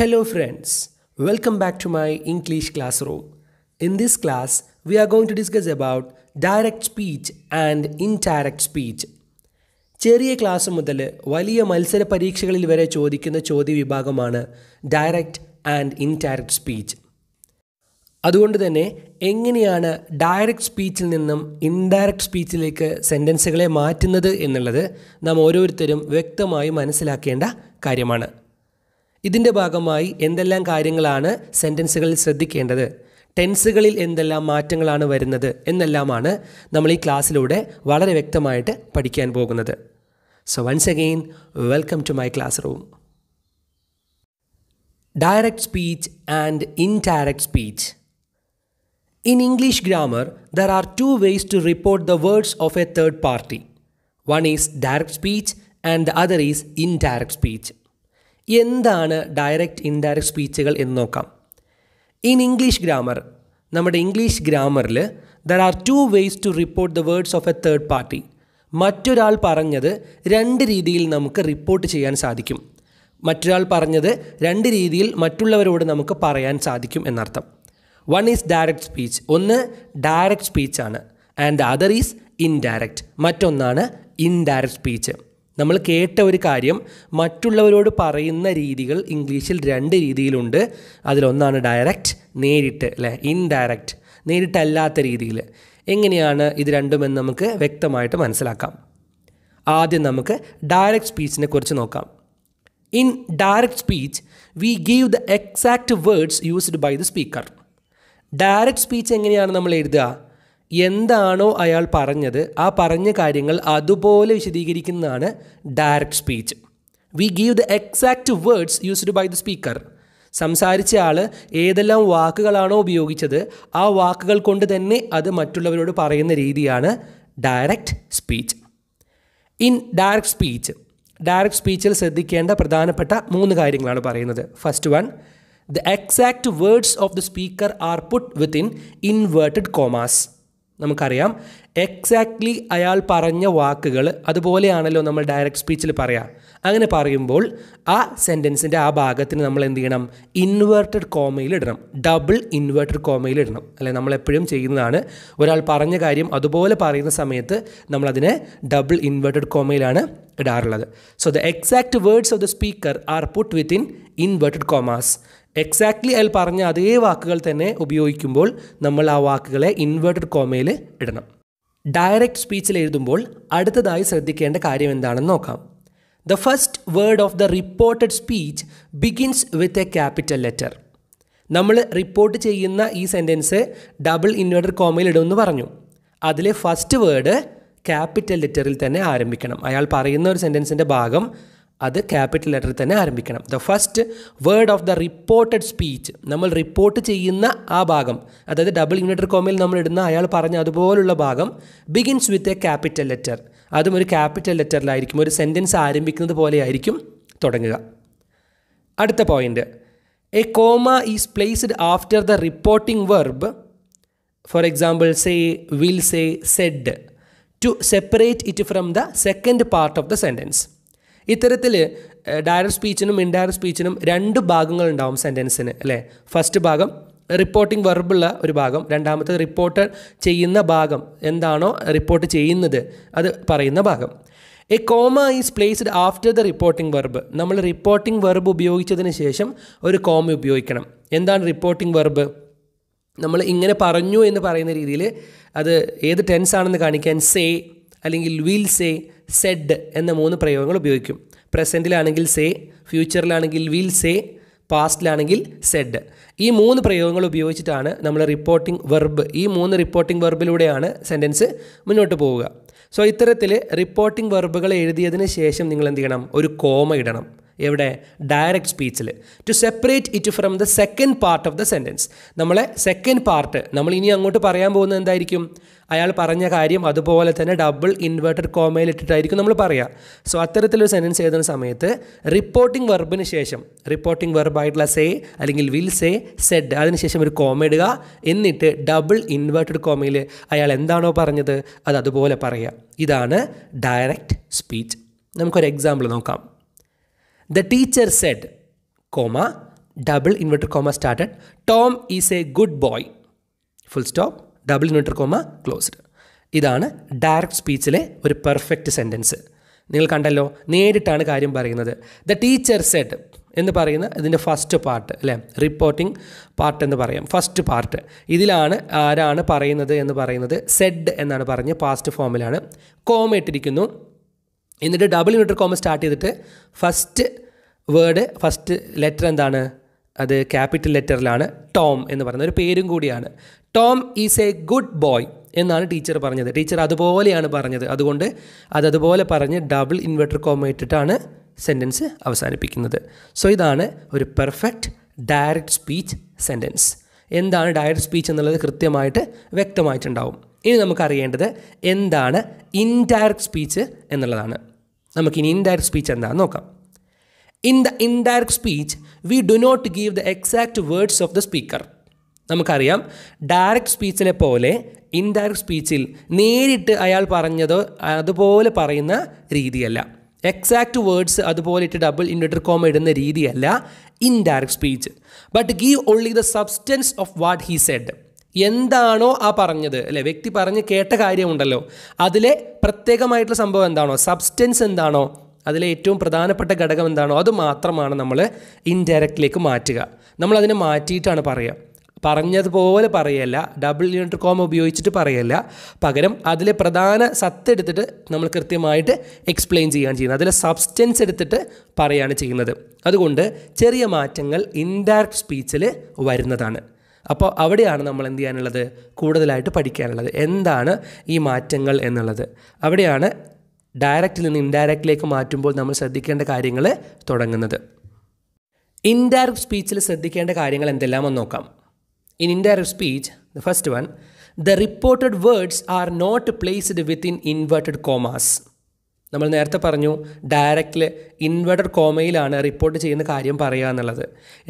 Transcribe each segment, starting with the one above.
Hello friends, welcome back to my English classroom. In this class we are going to discuss about direct speech and indirect speech ചെറിയ class മുതൽ വലിയ മത്സര പരീക്ഷകളിൽ വരെ ചോദിക്കുന്ന ചോദ്യവിഭാഗമാണ് ഡയറക്റ്റ് ആൻഡ് ഇൻഡയറക്റ്റ് സ്പീച്ച് അതുകൊണ്ട് തന്നെ എങ്ങനെയാണ് ഡയറക്റ്റ് സ്പീച്ചിൽ നിന്നും ഇൻഡയറക്റ്റ് സ്പീച്ചിലേക്ക് സെൻറ്റൻസുകളെ മാറ്റുന്നത് എന്നുള്ളത് നാം ഓരോരുത്തരും വ്യക്തമായി മനസ്സിലാക്കേണ്ട കാര്യമാണ് ഇതിൻ്റെ ഭാഗമായി എന്തെല്ലാം കാര്യങ്ങളാണ് സെൻറ്റൻസുകളിൽ ശ്രദ്ധിക്കേണ്ടത് ടെൻസുകളിൽ എന്തെല്ലാം മാറ്റങ്ങളാണ് വരുന്നത് എന്നെല്ലാമാണ് നമ്മൾ ഈ ക്ലാസ്സിലൂടെ വളരെ വ്യക്തമായിട്ട് പഠിക്കാൻ പോകുന്നത് so once again welcome to my classroom direct speech and indirect speech In English grammar, there are two ways to report the words of a third party. One is direct speech and the other is indirect speech എന്താണ് direct indirect സ്പീച്ചുകൾ എന്ന് നോക്കാം in English grammar നമ്മുടെ English ഗ്രാമറിൽ there are two ways to report the words of a third party മറ്റൊരാൾ പറഞ്ഞത് രണ്ട് രീതിയിൽ നമുക്ക് റിപ്പോർട്ട് ചെയ്യാൻ സാധിക്കും മറ്റൊരാൾ പറഞ്ഞത് രണ്ട് രീതിയിൽ മറ്റുള്ളവരോട് നമുക്ക് പറയാൻ സാധിക്കും എന്നർത്ഥം വൺ ഈസ് ഡയറക്റ്റ് സ്പീച്ച് ഒന്ന് ഡയറക്റ്റ് സ്പീച്ചാണ് and the other is indirect മറ്റൊന്നാണ് ഇൻഡയറക്റ്റ് സ്പീച്ച് നമ്മൾ കേട്ട ഒരു കാര്യം മറ്റുള്ളവരോട് പറയുന്ന രീതികൾ ഇംഗ്ലീഷിൽ രണ്ട് രീതിയിലുണ്ട് അതിലൊന്നാണ് ഡയറക്റ്റ് നേരിട്ട് അല്ലേ ഇൻഡയറക്റ്റ് നേരിട്ടല്ലാത്ത രീതിയിൽ എങ്ങനെയാണ് ഇത് രണ്ടുമെന്ന് നമുക്ക് വ്യക്തമായിട്ട് മനസ്സിലാക്കാം ആദ്യം നമുക്ക് ഡയറക്റ്റ് സ്പീച്ചിനെ കുറിച്ച് നോക്കാം in direct speech we give the exact words used by the speaker direct speech എങ്ങനെയാണ് നമ്മൾ എഴുതുക എന്താണോ അയാൾ പറഞ്ഞത് ആ പറഞ്ഞ കാര്യങ്ങൾ അതുപോലെ വിശദീകരിക്കുന്നതാണ് direct speech we give the exact words used by the speaker സംസാരിച്ച ആൾ ഏതെല്ലാം വാക്കുകളാണോ ഉപയോഗിച്ചത് ആ വാക്കുകൾ കൊണ്ട് തന്നെ അത് മറ്റുള്ളവരോട് പറയുന്ന രീതിയാണ് direct speech in direct speech direct സ്പീച്ചിൽ ശ്രദ്ധിക്കേണ്ട പ്രധാനപ്പെട്ട മൂന്ന് കാര്യങ്ങളാണ് പറയുന്നത് first one the exact words of the speaker are put in inverted commas നമുക്കറിയാം എക്സാക്ട്ലി അയാൾ പറഞ്ഞ വാക്കുകൾ അതുപോലെയാണല്ലോ നമ്മൾ ഡയറക്റ്റ് സ്പീച്ചിൽ പറയാ അങ്ങനെ പറയുമ്പോൾ ആ സെൻറ്റൻസിൻ്റെ ആ ഭാഗത്തിന് നമ്മൾ എന്ത് ചെയ്യണം ഇൻവേർട്ടഡ് കോമയിൽ ഇടണം ഡബിൾ ഇൻവേർട്ടഡ് കോമയിൽ ഇടണം അല്ലെ നമ്മളെപ്പോഴും ചെയ്യുന്നതാണ് ഒരാൾ പറഞ്ഞ കാര്യം അതുപോലെ പറയുന്ന സമയത്ത് നമ്മളതിനെ ഡബിൾ ഇൻവേർട്ടഡ് കോമയിലാണ് ഇടാറുള്ളത് so the exact words of the speaker are put within inverted commas exactly അയാൾ പറഞ്ഞ അതേ വാക്കുകൾ തന്നെ ഉപയോഗിക്കുമ്പോൾ നമ്മൾ ആ വാക്കുകളെ ഇൻവേർട്ടഡ് കോമയിൽ ഇടണം ഡയറക്റ്റ് സ്പീച്ചിൽ എഴുതുമ്പോൾ അടുത്തതായി ശ്രദ്ധിക്കേണ്ട കാര്യം എന്താണെന്ന് നോക്കാം the first word of the reported speech begins with a capital letter നമ്മൾ റിപ്പോർട്ട് ചെയ്യുന്ന ഈ സെൻറ്റൻസ് ഡബിൾ ഇൻവേർട്ടഡ് കോമയിൽ ഇടുമെന്ന് പറഞ്ഞു അതിലെ ഫസ്റ്റ് വേർഡ് ക്യാപിറ്റൽ ലെറ്ററിൽ തന്നെ ആരംഭിക്കണം അയാൾ പറയുന്ന ഒരു സെൻറ്റൻസിൻ്റെ ഭാഗം അത് ക്യാപിറ്റൽ ലെറ്ററിൽ തന്നെ ആരംഭിക്കണം the first word of the reported speech നമ്മൾ റിപ്പോർട്ട് ചെയ്യുന്ന ആ ഭാഗം അതായത് ഡബിൾ യൂണിറ്റർ കോമയിൽ നമ്മൾ ഇടുന്ന അയാൾ പറഞ്ഞ അതുപോലുള്ള ഭാഗം begins with a capital letter അതും ഒരു ക്യാപിറ്റൽ ലെറ്ററിലായിരിക്കും ഒരു സെൻറ്റൻസ് ആരംഭിക്കുന്നത് പോലെയായിരിക്കും തുടങ്ങുക അടുത്ത point a comma is placed after the reporting verb for example say will say said to separate it from the second part of the sentence ഇത്തരത്തിൽ direct സ്പീച്ചിനും indirect സ്പീച്ചിനും രണ്ട് ഭാഗങ്ങൾ ഉണ്ടാവും സെൻറ്റൻസിന് അല്ലേ ഫസ്റ്റ് ഭാഗം റിപ്പോർട്ടിംഗ് വെർബുള്ള ഒരു ഭാഗം രണ്ടാമത്തെ റിപ്പോർട്ട് ചെയ്യുന്ന ഭാഗം എന്താണോ റിപ്പോർട്ട് ചെയ്യുന്നത് അത് പറയുന്ന ഭാഗം a comma is placed after the reporting verb നമ്മൾ റിപ്പോർട്ടിംഗ് വെർബ് ഉപയോഗിച്ചതിന് ശേഷം ഒരു കോമ ഉപയോഗിക്കണം എന്താണ് റിപ്പോർട്ടിംഗ് വെർബ് നമ്മൾ ഇങ്ങനെ പറഞ്ഞു എന്ന് പറയുന്ന രീതിയിൽ അത് ഏത് ടെൻസ് ആണെന്ന് കാണിക്കാൻ സേ അല്ലെങ്കിൽ വിൽ സേ സെഡ് എന്ന മൂന്ന് പ്രയോഗങ്ങൾ ഉപയോഗിക്കും പ്രസൻറ്റിലാണെങ്കിൽ സേ ഫ്യൂച്ചറിലാണെങ്കിൽ വിൽ സേ പാസ്റ്റിലാണെങ്കിൽ സെഡ് ഈ മൂന്ന് പ്രയോഗങ്ങൾ ഉപയോഗിച്ചിട്ടാണ് നമ്മൾ റിപ്പോർട്ടിംഗ് വെർബ് ഈ മൂന്ന് റിപ്പോർട്ടിംഗ് വെർബിലൂടെയാണ് സെൻറ്റൻസ് മുന്നോട്ട് പോവുക സോ ഇത്തരത്തിൽ റിപ്പോർട്ടിംഗ് വെർബുകൾ എഴുതിയതിന് ശേഷം നിങ്ങൾ എന്ത് ചെയ്യണം ഒരു കോമ ഇടണം എവിടെ ഡയറക്റ്റ് സ്പീച്ചിൽ to separate it from the second part of the sentence നമ്മളെ സെക്കൻഡ് പാർട്ട് നമ്മൾ ഇനി അങ്ങോട്ട് പറയാൻ പോകുന്നത് എന്തായിരിക്കും അയാൾ പറഞ്ഞ കാര്യം അതുപോലെ തന്നെ ഡബിൾ ഇൻവേർട്ടഡ് കോമയിൽ ഇട്ടിട്ടായിരിക്കും നമ്മൾ പറയുക സോ അത്തരത്തിലൊരു സെൻറ്റൻസ് എഴുതുന്ന സമയത്ത് റിപ്പോർട്ടിംഗ് വെർബിന് ശേഷം റിപ്പോർട്ടിംഗ് വെർബായിട്ടുള്ള സേ അല്ലെങ്കിൽ വിൽ സേ സെഡ് അതിനുശേഷം ഒരു കോമ ഇടുക എന്നിട്ട് ഡബിൾ ഇൻവേർട്ടഡ് കോമയിൽ അയാൾ എന്താണോ പറഞ്ഞത് അത് അതുപോലെ പറയുക ഇതാണ് ഡയറക്റ്റ് സ്പീച്ച് നമുക്കൊരു എക്സാമ്പിൾ നോക്കാം the teacher said comma double inverted comma started Tom is a good boy full stop double inverted comma closed ഇതാണ് ഡയറക്റ്റ് സ്പീച്ചിലെ ഒരു പെർഫെക്റ്റ് സെൻറ്റൻസ് നിങ്ങൾ കണ്ടല്ലോ നേരിട്ടാണ് കാര്യം പറയുന്നത് ദ ടീച്ചർ സെഡ് എന്ന് പറയുന്ന ഇതിൻ്റെ ഫസ്റ്റ് പാർട്ട് അല്ലേ റിപ്പോർട്ടിംഗ് പാർട്ട് എന്ന് പറയാം ഫസ്റ്റ് പാർട്ട് ഇതിലാണ് ആരാണ് പറയുന്നത് എന്ന് പറയുന്നത് സെഡ് എന്നാണ് പറഞ്ഞ് പാസ്റ്റ് ഫോമിലാണ് കോമ ഇട്ടിരിക്കുന്നു എന്നിട്ട് ഡബിൾ ഇൻവെർട്ടർ കോമ സ്റ്റാർട്ട് ചെയ്തിട്ട് ഫസ്റ്റ് വേർഡ് ഫസ്റ്റ് ലെറ്റർ എന്താണ് അത് ക്യാപിറ്റൽ ലെറ്ററിലാണ് ടോം എന്ന് പറയുന്ന ഒരു പേരും കൂടിയാണ് Tom is a good boy എന്നാണ് ടീച്ചർ പറഞ്ഞത് ടീച്ചർ അതുപോലെയാണ് പറഞ്ഞത് അതുകൊണ്ട് അതതുപോലെ പറഞ്ഞ് ഡബിൾ ഇൻവെർട്ടർ കോമ ഇട്ടിട്ടാണ് സെൻറ്റൻസ് അവസാനിപ്പിക്കുന്നത് സോ ഇതാണ് ഒരു പെർഫെക്റ്റ് ഡയറക്റ്റ് സ്പീച്ച് സെൻറ്റൻസ് എന്താണ് ഡയറക്റ്റ് സ്പീച്ച് എന്നുള്ളത് കൃത്യമായിട്ട് വ്യക്തമായിട്ടുണ്ടാവും ഇനി നമുക്കറിയേണ്ടത് എന്താണ് ഇൻഡയറക്റ്റ് സ്പീച്ച് എന്നുള്ളതാണ് നമുക്കിനി ഇൻഡയറക്റ്റ് സ്പീച്ച് എന്താണെന്ന് നോക്കാം in the indirect speech we do not give the exact words of the speaker നമുക്കറിയാം ഡയറക്റ്റ് സ്പീച്ചിനെ പോലെ ഇൻഡയറക്റ്റ് സ്പീച്ചിൽ നേരിട്ട് അയാൾ പറഞ്ഞത് അതുപോലെ പറയുന്ന രീതിയല്ല എക്സാക്റ്റ് വേർഡ്സ് അതുപോലെ ഇട്ട് ഡബിൾ ഇൻവെർട്ടർ കോമ ഇടുന്ന രീതിയല്ല indirect speech but give only the substance of what he said എന്താണോ ആ പറഞ്ഞത് അല്ലേ വ്യക്തി പറഞ്ഞ് കേട്ട കാര്യമുണ്ടല്ലോ അതിലെ പ്രത്യേകമായിട്ടുള്ള സംഭവം എന്താണോ സബ്സ്റ്റൻസ് എന്താണോ അതിലെ ഏറ്റവും പ്രധാനപ്പെട്ട ഘടകം എന്താണോ അത് മാത്രമാണ് നമ്മൾ ഇൻഡയറക്റ്റിലേക്ക് മാറ്റുക നമ്മളതിനെ മാറ്റിയിട്ടാണ് പറയുക പറഞ്ഞതുപോലെ പറയല്ല ഡബിൾ യൂണിറ്റ് കോം ഉപയോഗിച്ചിട്ട് പറയല്ല പകരം അതിലെ പ്രധാന സത്ത് എടുത്തിട്ട് നമ്മൾ കൃത്യമായിട്ട് എക്സ്പ്ലെയിൻ ചെയ്യുകയാണ് ചെയ്യുന്നത് അതിലെ സബ്സ്റ്റൻസ് എടുത്തിട്ട് പറയുകയാണ് ചെയ്യുന്നത് അതുകൊണ്ട് ചെറിയ മാറ്റങ്ങൾ ഇൻഡയറക്റ്റ് സ്പീച്ചിൽ വരുന്നതാണ് അപ്പോൾ അവിടെയാണ് നമ്മൾ എന്ത് ചെയ്യാനുള്ളത് കൂടുതലായിട്ട് പഠിക്കാനുള്ളത് എന്താണ് ഈ മാറ്റങ്ങൾ എന്നുള്ളത് അവിടെയാണ് ഡയറക്റ്റിൽ നിന്ന് ഇൻഡയറക്റ്റിലേക്ക് മാറ്റുമ്പോൾ നമ്മൾ ശ്രദ്ധിക്കേണ്ട കാര്യങ്ങൾ തുടങ്ങുന്നത് ഇൻഡയറക്റ്റ് സ്പീച്ചിൽ ശ്രദ്ധിക്കേണ്ട കാര്യങ്ങൾ എന്തെല്ലാമെന്ന് നോക്കാം in indirect speech the first one the reported words are not placed within inverted commas നമ്മൾ നേരത്തെ പറഞ്ഞു ഡയറക്റ്റിൽ ഇൻവേർട്ടഡ് കോമയിലാണ് റിപ്പോർട്ട് ചെയ്യുന്ന കാര്യം പറയുക എന്നുള്ളത്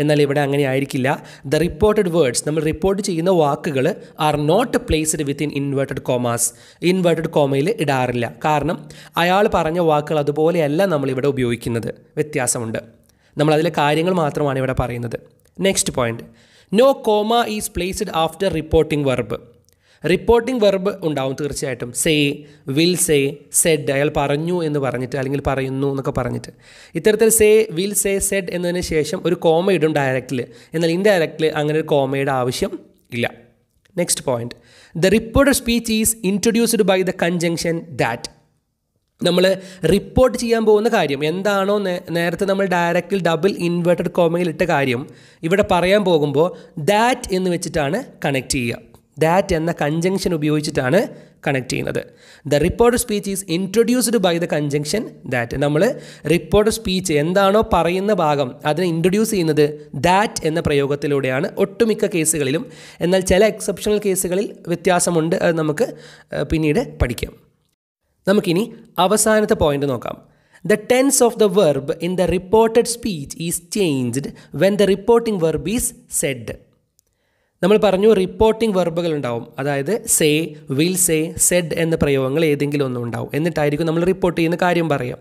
എന്നാൽ ഇവിടെ അങ്ങനെ ആയിരിക്കില്ല ദ റിപ്പോർട്ടഡ് വേർഡ്സ് നമ്മൾ റിപ്പോർട്ട് ചെയ്യുന്ന വാക്കുകൾ are not placed within inverted commas inverted കോമയിൽ ഇടാറില്ല കാരണം അയാൾ പറഞ്ഞ വാക്കുകൾ അതുപോലെയല്ല നമ്മളിവിടെ ഉപയോഗിക്കുന്നത് വ്യത്യാസമുണ്ട് നമ്മളതിലെ കാര്യങ്ങൾ മാത്രമാണ് ഇവിടെ പറയുന്നത് next point no comma is placed after reporting verb reporting verb ഉണ്ടാവും തീർച്ചയായിട്ടും സേ വിൽ സേ സെഡ് അയാൾ പറഞ്ഞു എന്ന് പറഞ്ഞിട്ട് അല്ലെങ്കിൽ പറയുന്നു എന്നൊക്കെ പറഞ്ഞിട്ട് ഇത്തരത്തിൽ സേ വിൽ സേ സെഡ് എന്നതിന് ശേഷം ഒരു കോമ ഇടും ഡയറക്റ്റിൽ എന്നാൽ ഇൻഡയറക്റ്റിൽ അങ്ങനെ ഒരു കോമയുടെ ആവശ്യം ഇല്ല next point the reported speech is introduced by the conjunction that നമ്മൾ റിപ്പോർട്ട് ചെയ്യാൻ പോകുന്ന കാര്യം എന്താണോ നേരത്തെ നമ്മൾ ഡയറക്റ്റിൽ ഡബിൾ ഇൻവേർട്ടഡ് കോമയിൽ ഇട്ട കാര്യം ഇവിടെ പറയാൻ പോകുമ്പോൾ ദാറ്റ് എന്ന് വെച്ചിട്ടാണ് കണക്ട് ചെയ്യുക ദാറ്റ് എന്ന കൺജങ്ഷൻ ഉപയോഗിച്ചിട്ടാണ് കണക്ട് ചെയ്യുന്നത് the report speech is introduced by the conjunction that നമ്മൾ റിപ്പോർട്ട് സ്പീച്ച് എന്താണോ പറയുന്ന ഭാഗം അതിനെ ഇൻട്രൊഡ്യൂസ് ചെയ്യുന്നത് ദാറ്റ് എന്ന പ്രയോഗത്തിലൂടെയാണ് ഒട്ടുമിക്ക കേസുകളിലും എന്നാൽ ചില എക്സെപ്ഷണൽ കേസുകളിൽ വ്യത്യാസമുണ്ട് അത് നമുക്ക് പിന്നീട് പഠിക്കാം നമുക്കിനി അവസാനത്തെ പോയിന്റ് നോക്കാം the tense of the verb in the reported speech is changed when the reporting verb is said നമ്മൾ പറഞ്ഞു റിപ്പോർട്ടിംഗ് വെർബുകൾ ഉണ്ടാവും അതായത് സേ വിൽ സേ സെഡ് എന്ന പ്രയോഗങ്ങൾ ഏതെങ്കിലും ഒന്നും ഉണ്ടാവും എന്നിട്ടായിരിക്കും നമ്മൾ റിപ്പോർട്ട് ചെയ്യുന്ന കാര്യം പറയാം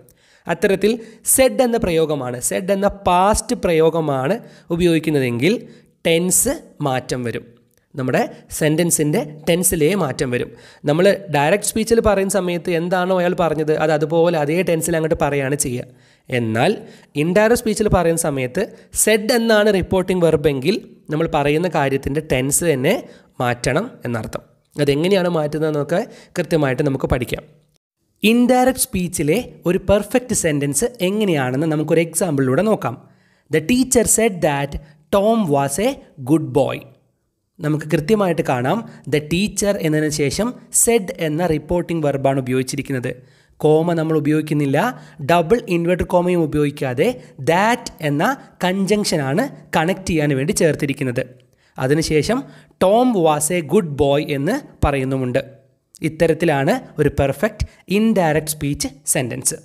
അത്തരത്തിൽ സെഡ് എന്ന പ്രയോഗമാണ് സെഡ് എന്ന പാസ്റ്റ് പ്രയോഗമാണ് ഉപയോഗിക്കുന്നതെങ്കിൽ ടെൻസ് മാറ്റം വരും നമ്മുടെ സെൻറ്റൻസിൻ്റെ ടെൻസിലേ മാറ്റം വരും നമ്മൾ ഡയറക്റ്റ് സ്പീച്ചിൽ പറയുന്ന സമയത്ത് എന്താണോ അയാൾ പറഞ്ഞത് അത് അതുപോലെ അതേ ടെൻസിൽ അങ്ങോട്ട് പറയുകയാണ് ചെയ്യുക എന്നാൽ ഇൻഡയറക്റ്റ് സ്പീച്ചിൽ പറയുന്ന സമയത്ത് സെഡ് എന്നാണ് റിപ്പോർട്ടിംഗ് വെർബെങ്കിൽ നമ്മൾ പറയുന്ന കാര്യത്തിൻ്റെ ടെൻസ് തന്നെ മാറ്റണം എന്നർത്ഥം അതെങ്ങനെയാണ് മാറ്റുന്നതെന്നൊക്കെ കൃത്യമായിട്ട് നമുക്ക് പഠിക്കാം ഇൻഡയറക്റ്റ് സ്പീച്ചിലെ ഒരു പെർഫെക്റ്റ് സെൻറ്റൻസ് എങ്ങനെയാണെന്ന് നമുക്കൊരു എക്സാമ്പിളിലൂടെ നോക്കാം the teacher said that Tom was a good boy നമുക്ക് കൃത്യമായിട്ട് കാണാം ദ ടീച്ചർ എന്നതിന് ശേഷം സെഡ് എന്ന റിപ്പോർട്ടിംഗ് വെർബാണ് ഉപയോഗിച്ചിരിക്കുന്നത് കോമ നമ്മൾ ഉപയോഗിക്കുന്നില്ല ഡബിൾ ഇൻവേർട്ടർ കോമയും ഉപയോഗിക്കാതെ ദാറ്റ് എന്ന കൺജങ്ഷനാണ് കണക്ട് ചെയ്യാൻ വേണ്ടി ചേർത്തിരിക്കുന്നത് അതിനുശേഷം Tom was a good boy എന്ന് പറയുന്നുമുണ്ട് ഇത്തരത്തിലാണ് ഒരു പെർഫെക്റ്റ് ഇൻഡയറക്റ്റ് സ്പീച്ച് സെൻറ്റൻസ്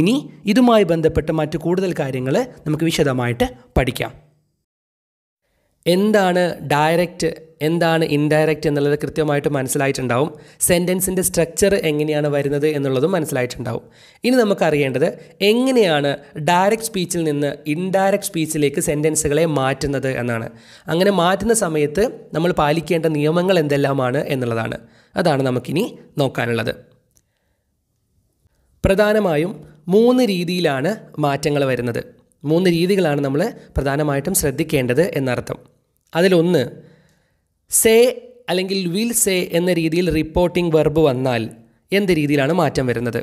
ഇനി ഇതുമായി ബന്ധപ്പെട്ട മറ്റു കൂടുതൽ കാര്യങ്ങൾ നമുക്ക് വിശദമായിട്ട് പഠിക്കാം എന്താണ് ഡയറക്റ്റ് എന്താണ് ഇൻഡയറക്റ്റ് എന്നുള്ളത് കൃത്യമായിട്ട് മനസ്സിലായിട്ടുണ്ടാവും സെൻറ്റൻസിൻ്റെ സ്ട്രക്ചർ എങ്ങനെയാണ് വരുന്നത് എന്നുള്ളതും മനസ്സിലായിട്ടുണ്ടാവും ഇനി നമുക്കറിയേണ്ടത് എങ്ങനെയാണ് ഡയറക്റ്റ് സ്പീച്ചിൽ നിന്ന് ഇൻഡയറക്റ്റ് സ്പീച്ചിലേക്ക് സെൻറ്റൻസുകളെ മാറ്റുന്നത് എന്നാണ് അങ്ങനെ മാറ്റുന്ന സമയത്ത് നമ്മൾ പാലിക്കേണ്ട നിയമങ്ങൾ എന്തെല്ലാമാണ് എന്നുള്ളതാണ് അതാണ് നമുക്കിനി നോക്കാനുള്ളത് പ്രധാനമായും മൂന്ന് രീതിയിലാണ് മാറ്റങ്ങൾ വരുന്നത് മൂന്ന് രീതികളാണ് നമ്മൾ പ്രധാനമായിട്ടും ശ്രദ്ധിക്കേണ്ടത് എന്നർത്ഥം അതിലൊന്ന് സേ അല്ലെങ്കിൽ വിൽ സേ എന്ന രീതിയിൽ റിപ്പോർട്ടിംഗ് വെർബ് വന്നാൽ എന്ത് രീതിയിലാണ് മാറ്റം വരുന്നത്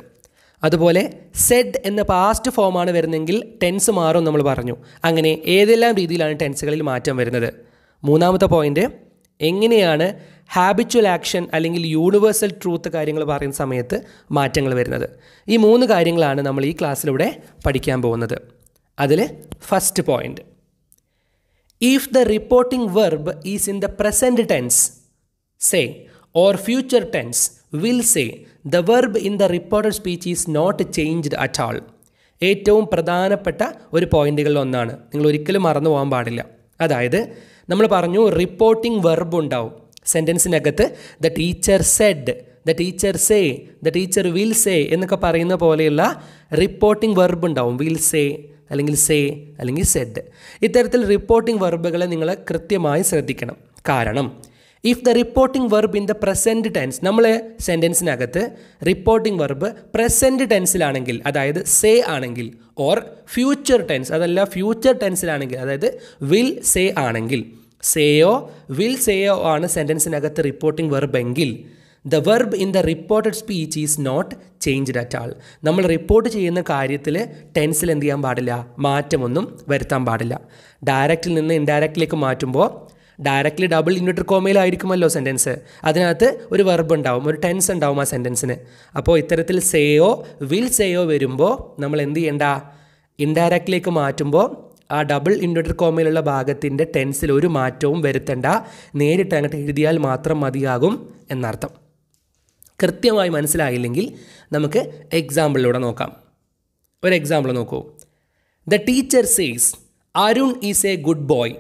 അതുപോലെ സെഡ് എന്ന പാസ്റ്റ് ഫോമാണ് വരുന്നതെങ്കിൽ ടെൻസ് മാറും നമ്മൾ പറഞ്ഞു അങ്ങനെ ഏതെല്ലാം രീതിയിലാണ് ടെൻസുകളിൽ മാറ്റം വരുന്നത് മൂന്നാമത്തെ പോയിൻ്റ് എങ്ങനെയാണ് ഹാബിച്വൽ ആക്ഷൻ അല്ലെങ്കിൽ യൂണിവേഴ്സൽ ട്രൂത്ത് കാര്യങ്ങൾ പറയുന്ന സമയത്ത് മാറ്റങ്ങൾ വരുന്നത് ഈ മൂന്ന് കാര്യങ്ങളാണ് നമ്മൾ ഈ ക്ലാസ്സിലൂടെ പഠിക്കാൻ പോകുന്നത് അതിൽ first point if the reporting verb is in the present tense say or future tense will say the verb in the reported speech is not changed at all ഏറ്റവും പ്രധാനപ്പെട്ട ഒരു പോയിന്റുകളിൽ ഒന്നാണ് നിങ്ങൾ ഒരിക്കലും മറന്നു പോകാൻ പാടില്ല അതായത് നമ്മൾ പറഞ്ഞു റിപ്പോർട്ടിംഗ് വെർബ് ഉണ്ടാവും സെൻറ്റൻസിനകത്ത് the teacher said the teacher say the teacher will say എന്നൊക്കെ പറയുന്ന പോലെയുള്ള റിപ്പോർട്ടിംഗ് വെർബ് ഉണ്ടാവും വിൽ സേ അല്ലെങ്കിൽ സേ അല്ലെങ്കിൽ സെഡ് ഇത്തരത്തിൽ റിപ്പോർട്ടിംഗ് വെർബുകളെ നിങ്ങൾ കൃത്യമായി ശ്രദ്ധിക്കണം കാരണം if the reporting verb in the present tense നമ്മൾ സെൻറ്റൻസിനകത്ത് റിപ്പോർട്ടിംഗ് വെർബ് പ്രസൻറ്റ് ടെൻസിലാണെങ്കിൽ അതായത് സേ ആണെങ്കിൽ ഓർ ഫ്യൂച്ചർ ടെൻസ് അതല്ല ഫ്യൂച്ചർ ടെൻസിലാണെങ്കിൽ അതായത് വിൽ സേ ആണെങ്കിൽ സേയോ വിൽ സേയോ ആണ് സെൻറ്റൻസിനകത്ത് റിപ്പോർട്ടിംഗ് വെർബ് എങ്കിൽ the verb in the reported speech is not changed at all നമ്മൾ റിപ്പോർട്ട് ചെയ്യുന്ന കാര്യത്തിൽ ടെൻസിൽ എന്ത് ചെയ്യാൻ പാടില്ല മാറ്റമൊന്നും വരുത്താൻ പാടില്ല ഡയറക്റ്റിൽ നിന്ന് ഇൻഡയറക്റ്റിലേക്ക് മാറ്റുമ്പോൾ ഡയറക്റ്റ്ലി ഡബിൾ ഇൻവെർട്ടർ കോമയിലായിരിക്കുമല്ലോ സെൻറ്റൻസ് അതിനകത്ത് ഒരു വെർബ് ഉണ്ടാവും ഒരു ടെൻസ് ഉണ്ടാവും ആ സെൻറ്റൻസിന് അപ്പോൾ ഇത്തരത്തിൽ സേയോ വിൽ സേയോ വരുമ്പോൾ നമ്മൾ എന്ത് ചെയ്യണ്ട ഇൻഡയറക്റ്റിലേക്ക് മാറ്റുമ്പോൾ ആ ഡബിൾ ഇൻവെർട്ടർ കോമയിലുള്ള ഭാഗത്തിൻ്റെ ടെൻസിൽ ഒരു മാറ്റവും വരുത്തേണ്ട നേരിട്ട് അങ്ങോട്ട് എഴുതിയാൽ മാത്രം മതിയാകും എന്നർത്ഥം കൃത്യമായി മനസ്സിലായില്ലെങ്കിൽ നമുക്ക് എക്സാമ്പിളിലൂടെ നോക്കാം ഒരു എക്സാമ്പിൾ നോക്കൂ the teacher says Arun is a good boy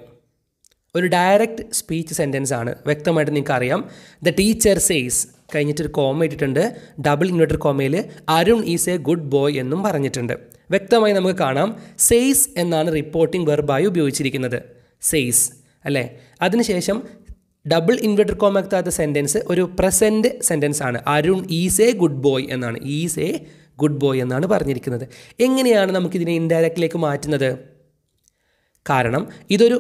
ഒരു ഡയറക്റ്റ് സ്പീച്ച് സെൻറ്റൻസ് ആണ് വ്യക്തമായിട്ട് നിങ്ങൾക്ക് അറിയാം ദ ടീച്ചർ കഴിഞ്ഞിട്ട് കഴിഞ്ഞിട്ടൊരു കോമ ഇട്ടിട്ടുണ്ട് ഡബിൾ ഇൻവേർട്ടർ കോമയിൽ Arun is a good boy എന്നും പറഞ്ഞിട്ടുണ്ട് വ്യക്തമായി നമുക്ക് കാണാം സെയ്സ് എന്നാണ് റിപ്പോർട്ടിംഗ് വെർബായി ഉപയോഗിച്ചിരിക്കുന്നത് സെയ്സ് അല്ലേ അതിനുശേഷം ഡബിൾ ഇൻവെർട്ടർ കോം സെൻറ്റൻസ് ഒരു പ്രസൻറ്റ് സെൻറ്റൻസ് ആണ് Arun is a good boy എന്നാണ് ഈസ് എ ഗുഡ് ബോയ് എന്നാണ് പറഞ്ഞിരിക്കുന്നത് എങ്ങനെയാണ് നമുക്കിതിനെ ഇൻഡയറക്റ്റിലേക്ക് മാറ്റുന്നത് കാരണം ഇതൊരു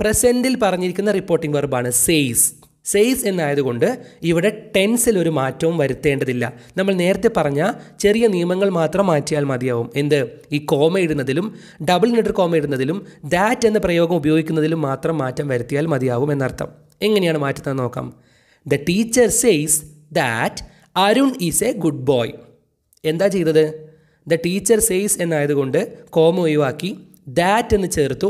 പ്രസൻറ്റിൽ പറഞ്ഞിരിക്കുന്ന റിപ്പോർട്ടിംഗ് വെർബാണ് സെയ്സ് സെയ്സ് എന്നായതുകൊണ്ട് ഇവിടെ ടെൻസിൽ ഒരു മാറ്റവും വരുത്തേണ്ടതില്ല നമ്മൾ നേരത്തെ പറഞ്ഞ ചെറിയ നിയമങ്ങൾ മാത്രം മാറ്റിയാൽ മതിയാവും എന്ത് ഈ കോമ ഇടുന്നതിലും ഡബിൾ നെഡർ കോമ ഇടുന്നതിലും ദാറ്റ് എന്ന പ്രയോഗം ഉപയോഗിക്കുന്നതിലും മാത്രം മാറ്റം വരുത്തിയാൽ മതിയാവും എന്നർത്ഥം എങ്ങനെയാണ് മാറ്റുന്നത് നോക്കാം the teacher says that Arun is a good boy എന്താ ചെയ്തത് ദ ടീച്ചർ സെയ്സ് എന്നായതുകൊണ്ട് കോമ ഒഴിവാക്കി ദാറ്റ് എന്ന് ചേർത്തു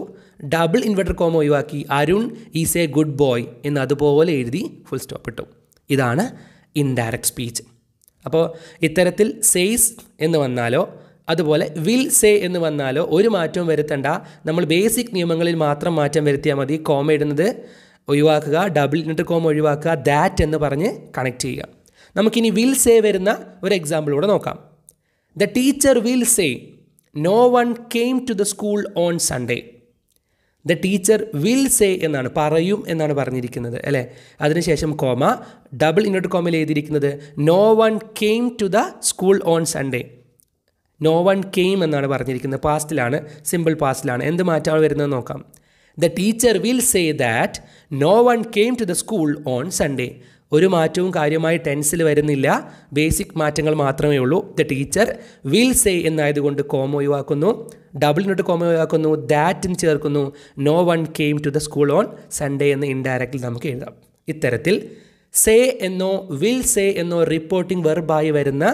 ഡബിൾ ഇൻവെർട്ടർ കോമ ഒഴിവാക്കി Arun is a good boy എന്ന് അതുപോലെ എഴുതി ഫുൾ സ്റ്റോപ്പ് ഇട്ടു ഇതാണ് ഇൻഡയറക്റ്റ് സ്പീച്ച് അപ്പോൾ ഇത്തരത്തിൽ സെയ്സ് എന്ന് വന്നാലോ അതുപോലെ വിൽ സേ എന്ന് വന്നാലോ ഒരു മാറ്റവും വരുത്തണ്ട നമ്മൾ ബേസിക് നിയമങ്ങളിൽ മാത്രം മാറ്റം വരുത്തിയാൽ മതി കോമ ഇടുന്നത് ഒഴിവാക്കുക ഡബിൾ ഇൻറ്റർ കോം ഒഴിവാക്കുക ദാറ്റ് എന്ന് പറഞ്ഞ് കണക്ട് ചെയ്യുക നമുക്കിനി വിൽ സേ വരുന്ന ഒരു എക്സാമ്പിളൂടെ നോക്കാം the teacher will say no one came to the school on Sunday the teacher will say എന്നാണ് പറയും എന്നാണ് പറഞ്ഞിരിക്കുന്നത് അല്ലേ അതിനുശേഷം കോമ ഡബിൾ ഇന്നോട്ട് കോമിൽ എഴുതിയിരിക്കുന്നത് no one came to the school on Sunday no one came എന്നാണ് പറഞ്ഞിരിക്കുന്നത് പാസ്റ്റിലാണ് സിമ്പിൾ പാസ്റ്റിലാണ് എന്ത് മാറ്റമാണ് വരുന്നത് നോക്കാം the teacher will say that no one came to the school on Sunday ഒരു മാറ്റവും കാര്യമായി ടെൻസിൽ വരുന്നില്ല ബേസിക് മാറ്റങ്ങൾ മാത്രമേ ഉള്ളൂ ദ ടീച്ചർ വിൽ സേ എന്നായതുകൊണ്ട് കോമ ഒഴിവാക്കുന്നു ഡബിളിനോട്ട് കോമ ഒഴിവാക്കുന്നു എന്ന് ചേർക്കുന്നു no one came to the school on Sunday എന്ന് ഇൻഡയറക്റ്റിൽ നമുക്ക് എഴുതാം ഇത്തരത്തിൽ സേ എന്നോ വിൽ സേ എന്നോ റിപ്പോർട്ടിംഗ് വെർബായി വരുന്ന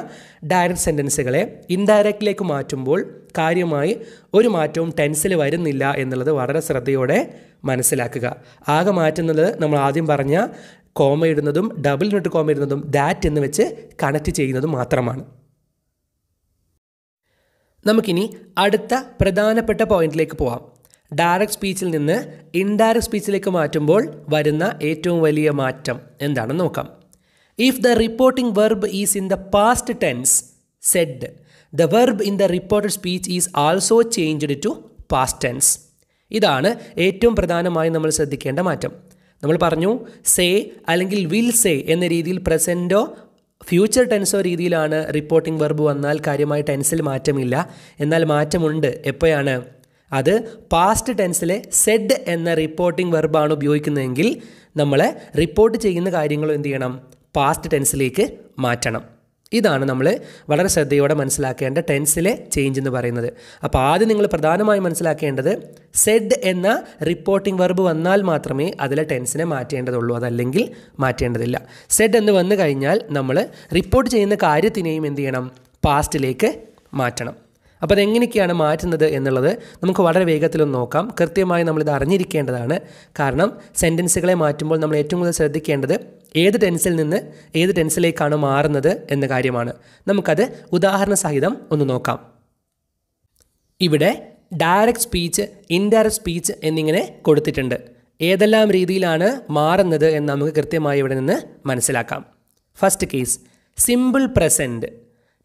ഡയറക്റ്റ് സെൻറ്റൻസുകളെ ഇൻഡയറക്റ്റിലേക്ക് മാറ്റുമ്പോൾ കാര്യമായി ഒരു മാറ്റവും ടെൻസിൽ വരുന്നില്ല എന്നുള്ളത് വളരെ ശ്രദ്ധയോടെ മനസ്സിലാക്കുക ആകെ മാറ്റുന്നത് നമ്മൾ ആദ്യം പറഞ്ഞ കോമ ഇടുന്നതും ഡബിൾ നോട്ട് കോമ ഇടുന്നതും ദാറ്റ് എന്ന് വെച്ച് കണക്റ്റ് ചെയ്യുന്നതും മാത്രമാണ് നമുക്കിനി അടുത്ത പ്രധാനപ്പെട്ട പോയിന്റിലേക്ക് പോവാം ഡയറക്റ്റ് സ്പീച്ചിൽ നിന്ന് ഇൻഡയറക്റ്റ് സ്പീച്ചിലേക്ക് മാറ്റുമ്പോൾ വരുന്ന ഏറ്റവും വലിയ മാറ്റം എന്താണെന്ന് നോക്കാം if the reporting verb is in the past tense said the verb in the reported speech is also changed to past tense ഇതാണ് ഏറ്റവും പ്രധാനമായി നമ്മൾ ശ്രദ്ധിക്കേണ്ട മാറ്റം നമ്മൾ പറഞ്ഞു സേ അല്ലെങ്കിൽ വിൽ സേ എന്ന രീതിയിൽ പ്രസൻറ്റോ ഫ്യൂച്ചർ ടെൻസോ രീതിയിലാണ് റിപ്പോർട്ടിംഗ് വെർബ് വന്നാൽ കാര്യമായി ടെൻസിൽ മാറ്റമില്ല എന്നാൽ മാറ്റമുണ്ട് എപ്പോഴാണ് അത് പാസ്റ്റ് ടെൻസിലെ സെഡ് എന്ന റിപ്പോർട്ടിംഗ് വെർബാണ് ഉപയോഗിക്കുന്നതെങ്കിൽ നമ്മൾ റിപ്പോർട്ട് ചെയ്യുന്ന കാര്യങ്ങൾ എന്ത് ചെയ്യണം പാസ്റ്റ് ടെൻസിലേക്ക് മാറ്റണം ഇതാണ് നമ്മൾ വളരെ ശ്രദ്ധയോടെ മനസ്സിലാക്കേണ്ട ടെൻസിലെ ചേഞ്ച് എന്ന് പറയുന്നത് അപ്പോൾ ആദ്യം നിങ്ങൾ പ്രധാനമായും മനസ്സിലാക്കേണ്ടത് സെഡ് എന്ന റിപ്പോർട്ടിംഗ് വെർബ് വന്നാൽ മാത്രമേ അതിലെ ടെൻസിനെ മാറ്റേണ്ടതുള്ളൂ അതല്ലെങ്കിൽ മാറ്റേണ്ടതില്ല സെഡ് എന്ന് വന്നു കഴിഞ്ഞാൽ നമ്മൾ റിപ്പോർട്ട് ചെയ്യുന്ന കാര്യത്തിനെയും എന്ത് ചെയ്യണം പാസ്റ്റിലേക്ക് മാറ്റണം അപ്പോൾ അതെങ്ങനെയൊക്കെയാണ് മാറ്റുന്നത് എന്നുള്ളത് നമുക്ക് വളരെ വേഗത്തിലൊന്ന് നോക്കാം കൃത്യമായി നമ്മളിത് അറിഞ്ഞിരിക്കേണ്ടതാണ് കാരണം സെൻറ്റൻസുകളെ മാറ്റുമ്പോൾ നമ്മൾ ഏറ്റവും കൂടുതൽ ശ്രദ്ധിക്കേണ്ടത് ഏത് ടെൻസിൽ നിന്ന് ഏത് ടെൻസിലേക്കാണ് മാറുന്നത് എന്ന കാര്യമാണ് നമുക്കത് ഉദാഹരണ സഹിതം ഒന്ന് നോക്കാം ഇവിടെ ഡയറക്റ്റ് സ്പീച്ച് ഇൻഡയറക്റ്റ് സ്പീച്ച് എന്നിങ്ങനെ കൊടുത്തിട്ടുണ്ട് ഏതെല്ലാം രീതിയിലാണ് മാറുന്നത് എന്ന് നമുക്ക് കൃത്യമായി ഇവിടെ നിന്ന് മനസ്സിലാക്കാം first case simple present